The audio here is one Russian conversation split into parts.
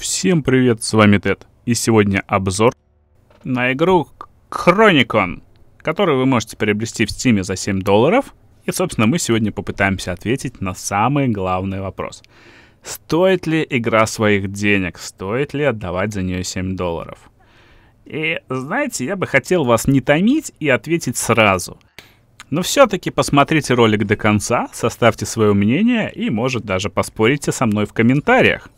Всем привет, с вами Тед, и сегодня обзор на игру Chronicon, которую вы можете приобрести в Steam за 7 долларов. И, собственно, мы сегодня попытаемся ответить на самый главный вопрос. Стоит ли игра своих денег? Стоит ли отдавать за нее 7 долларов? И, знаете, я бы хотел вас не томить и ответить сразу. Но все-таки посмотрите ролик до конца, составьте свое мнение и, может, даже поспорите со мной в комментариях.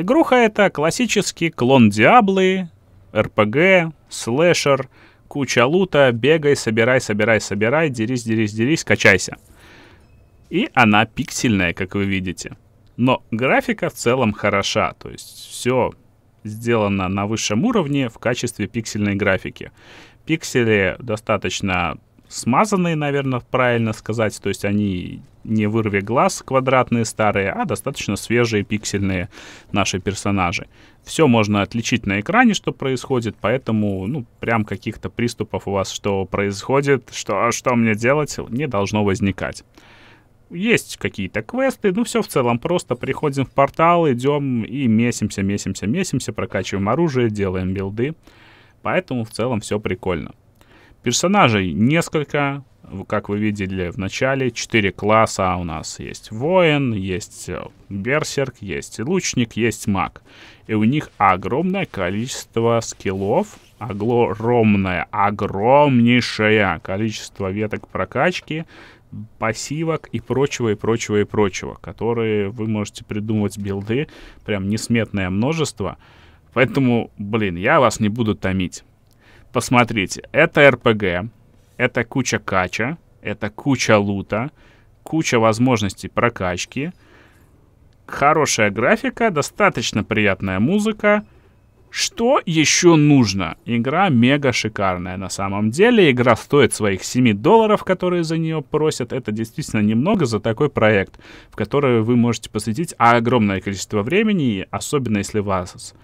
Игруха это классический клон Диаблы, РПГ, слэшер, куча лута, бегай, собирай, собирай, собирай, дерись, дерись, дерись, качайся. И она пиксельная, как вы видите. Но графика в целом хороша, то есть все сделано на высшем уровне в качестве пиксельной графики. Пиксели достаточно смазанные, наверное, правильно сказать. То есть они не вырви глаз квадратные старые, а достаточно свежие пиксельные наши персонажи. Все можно отличить на экране, что происходит, поэтому, ну, прям каких-то приступов у вас, что происходит, что, что мне делать, не должно возникать. Есть какие-то квесты, ну все в целом просто. Приходим в портал, идем и месимся, месимся, месимся, прокачиваем оружие, делаем билды. Поэтому в целом все прикольно. Персонажей несколько, как вы видели в начале, четыре класса у нас есть воин, есть э, берсерк, есть лучник, есть маг. И у них огромное количество скиллов, огромное, огромнейшее количество веток прокачки, пассивок и прочего, и прочего, и прочего, которые вы можете придумывать билды, прям несметное множество. Поэтому, блин, я вас не буду томить посмотрите, это РПГ, это куча кача, это куча лута, куча возможностей прокачки, хорошая графика, достаточно приятная музыка. Что еще нужно? Игра мега шикарная на самом деле. Игра стоит своих 7 долларов, которые за нее просят. Это действительно немного за такой проект, в который вы можете посвятить огромное количество времени, особенно если вас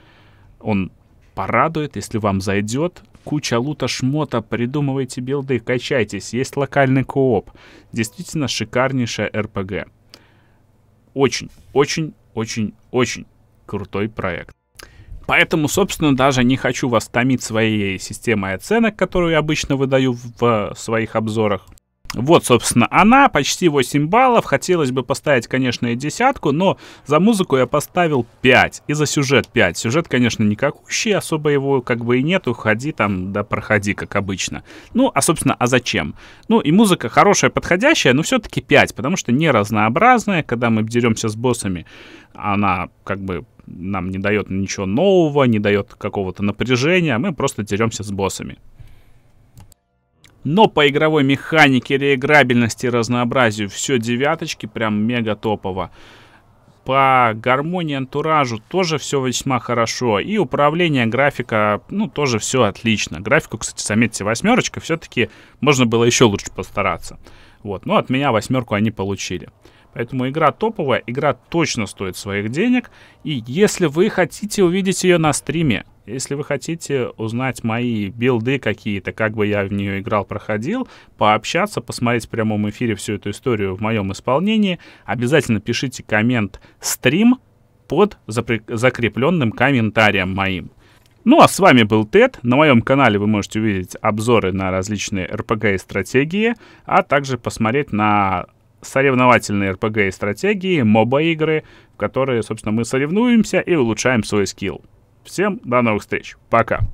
он порадует, если вам зайдет, куча лута шмота, придумывайте билды, качайтесь, есть локальный кооп. Действительно шикарнейшая РПГ. Очень, очень, очень, очень крутой проект. Поэтому, собственно, даже не хочу вас томить своей системой оценок, которую я обычно выдаю в своих обзорах. Вот, собственно, она, почти 8 баллов. Хотелось бы поставить, конечно, и десятку, но за музыку я поставил 5. И за сюжет 5. Сюжет, конечно, никакущий, особо его как бы и нет. Уходи там, да проходи, как обычно. Ну, а, собственно, а зачем? Ну, и музыка хорошая, подходящая, но все-таки 5, потому что не разнообразная. Когда мы деремся с боссами, она как бы нам не дает ничего нового, не дает какого-то напряжения, а мы просто деремся с боссами. Но по игровой механике, реиграбельности разнообразию все девяточки, прям мега топово. По гармонии антуражу тоже все весьма хорошо. И управление графика, ну, тоже все отлично. Графику, кстати, заметьте, восьмерочка, все-таки можно было еще лучше постараться. Вот, но от меня восьмерку они получили. Поэтому игра топовая, игра точно стоит своих денег. И если вы хотите увидеть ее на стриме, если вы хотите узнать мои билды какие-то, как бы я в нее играл, проходил, пообщаться, посмотреть в прямом эфире всю эту историю в моем исполнении, обязательно пишите коммент «стрим» под закрепленным комментарием моим. Ну а с вами был Тед. На моем канале вы можете увидеть обзоры на различные РПГ и стратегии, а также посмотреть на соревновательные РПГ и стратегии, моба-игры, в которые, собственно, мы соревнуемся и улучшаем свой скилл. Всем до новых встреч. Пока.